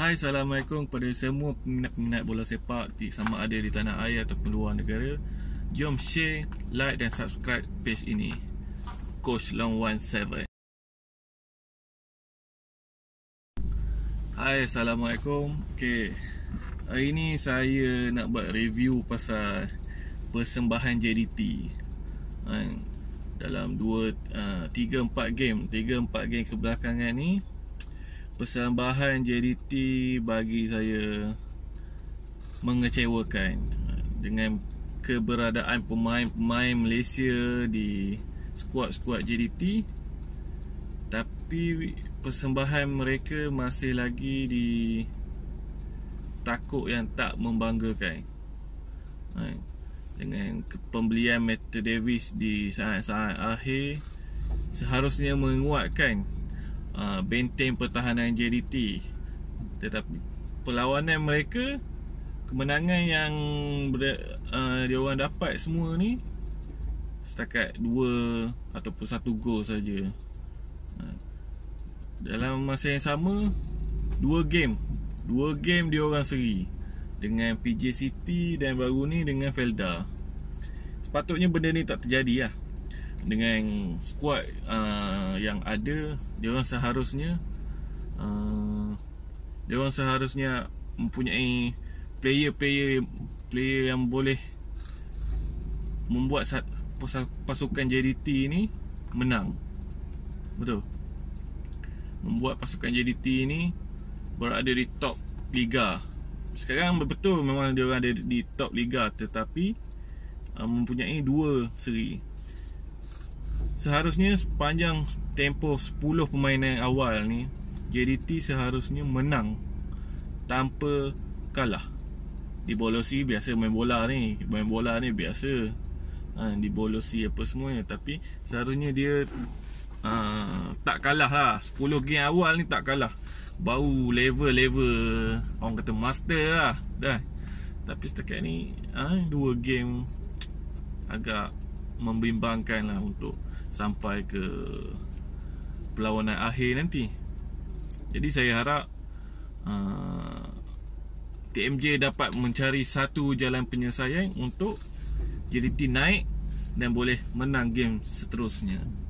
Hai, Assalamualaikum kepada semua peminat-peminat bola sepak di sama ada di tanah air ataupun luar negara. Jom share, like dan subscribe page ini. Coach Long One Seven. Hai, Assalamualaikum. Okay. Hari ini saya nak buat review pasal persembahan JDT. Kan? Dalam 2, 3, 4 game. 3, 4 game kebelakangan ni. Pesan bahan JDT bagi saya mengecewakan dengan keberadaan pemain-pemain Malaysia di skuad-skuad JDT tapi persembahan mereka masih lagi di takut yang tak membanggakan dengan pembelian Matthew Davis di saat-saat akhir seharusnya menguatkan Uh, benteng pertahanan JDT tetapi perlawanan mereka kemenangan yang ber, uh, dia orang dapat semua ni setakat 2 ataupun satu gol saja. Uh, dalam masa yang sama dua game, dua game dia orang seri dengan PJ City dan baru ni dengan Felda. Sepatutnya benda ni tak terjadi Ya dengan squad uh, yang ada dia orang seharusnya uh, dia orang seharusnya mempunyai player-player player yang boleh membuat pasukan JDT ini menang betul membuat pasukan JDT ini berada di top liga sekarang betul memang dia orang ada di top liga tetapi uh, mempunyai dua seri Seharusnya sepanjang tempoh 10 permainan awal ni JDT seharusnya menang Tanpa kalah Di bolosi biasa main bola ni Main bola ni biasa ha, Di bolosi apa semuanya Tapi seharusnya dia uh, Tak kalah lah 10 game awal ni tak kalah Bau level-level Orang kata master lah Dah. Tapi setakat ni ha, Dua game Agak membimbangkan lah untuk sampai ke perlawanan akhir nanti jadi saya harap uh, TMJ dapat mencari satu jalan penyelesaian untuk JDT naik dan boleh menang game seterusnya.